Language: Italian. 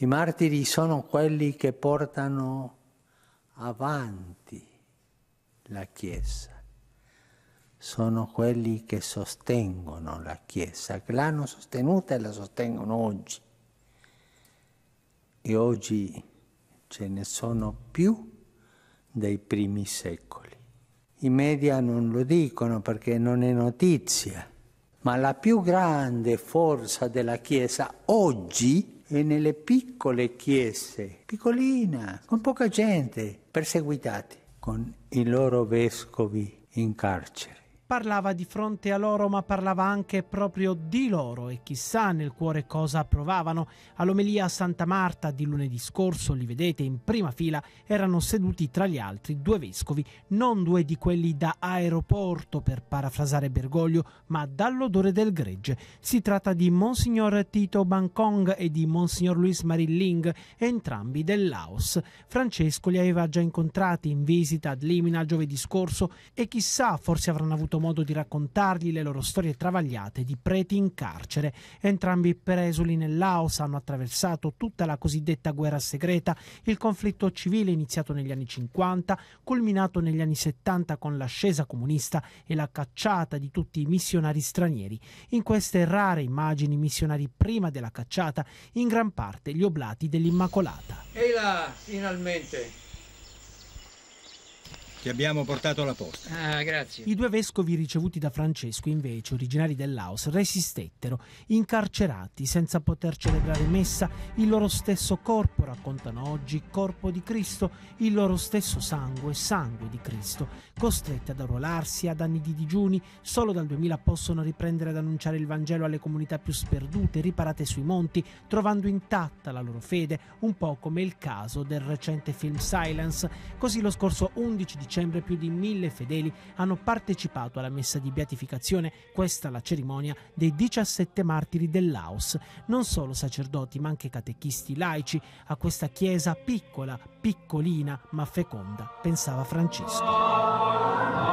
I martiri sono quelli che portano avanti la Chiesa, sono quelli che sostengono la Chiesa, che l'hanno sostenuta e la sostengono oggi. E oggi ce ne sono più dei primi secoli. I media non lo dicono perché non è notizia, ma la più grande forza della Chiesa oggi è e nelle piccole chiese, piccolina, con poca gente, perseguitati, con i loro vescovi in carcere parlava di fronte a loro ma parlava anche proprio di loro e chissà nel cuore cosa provavano. All'omelia a Santa Marta di lunedì scorso, li vedete in prima fila, erano seduti tra gli altri due vescovi, non due di quelli da aeroporto per parafrasare Bergoglio, ma dall'odore del gregge. Si tratta di Monsignor Tito Bancong e di Monsignor Luis Marilling, entrambi del Laos. Francesco li aveva già incontrati in visita ad Limina giovedì scorso e chissà forse avranno avuto avuto modo di raccontargli le loro storie travagliate di preti in carcere. Entrambi presuli nel Laos hanno attraversato tutta la cosiddetta guerra segreta, il conflitto civile iniziato negli anni 50, culminato negli anni 70 con l'ascesa comunista e la cacciata di tutti i missionari stranieri. In queste rare immagini missionari prima della cacciata, in gran parte gli oblati dell'Immacolata. Ehi là, finalmente! Ti abbiamo portato la posta. Ah, grazie. I due vescovi ricevuti da Francesco, invece, originari del Laos, resistettero, incarcerati, senza poter celebrare messa, il loro stesso corpo, raccontano oggi, corpo di Cristo, il loro stesso sangue, sangue di Cristo, costretti ad arruolarsi ad anni di digiuni, solo dal 2000 possono riprendere ad annunciare il Vangelo alle comunità più sperdute, riparate sui monti, trovando intatta la loro fede, un po' come il caso del recente film Silence. Così lo scorso 11 dicembre dicembre più di mille fedeli hanno partecipato alla messa di beatificazione, questa la cerimonia dei 17 martiri del Laos. Non solo sacerdoti, ma anche catechisti laici a questa chiesa piccola, piccolina ma feconda, pensava Francesco.